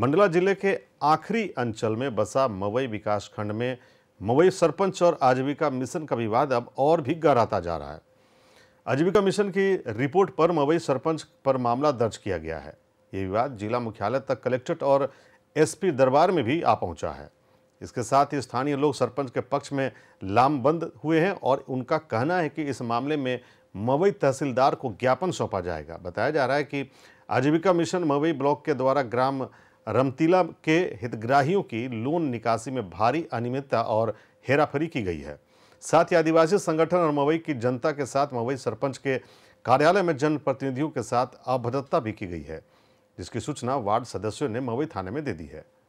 मंडला जिले के आखिरी अंचल में बसा मवई विकास खंड में मवई सरपंच और आजीविका मिशन का विवाद अब और भी गहराता जा रहा है आजीविका मिशन की रिपोर्ट पर मवई सरपंच पर मामला दर्ज किया गया है ये विवाद जिला मुख्यालय तक कलेक्ट्रेट और एसपी दरबार में भी आ पहुंचा है इसके साथ ही स्थानीय लोग सरपंच के पक्ष में लामबंद हुए हैं और उनका कहना है कि इस मामले में मवई तहसीलदार को ज्ञापन सौंपा जाएगा बताया जा रहा है कि आजीविका मिशन मवई ब्लॉक के द्वारा ग्राम रमतीला के हितग्राहियों की लोन निकासी में भारी अनियमितता और हेराफेरी की गई है साथ ही आदिवासी संगठन और मवई की जनता के साथ मवई सरपंच के कार्यालय में जनप्रतिनिधियों के साथ अभद्रता भी की गई है जिसकी सूचना वार्ड सदस्यों ने मवई थाने में दे दी है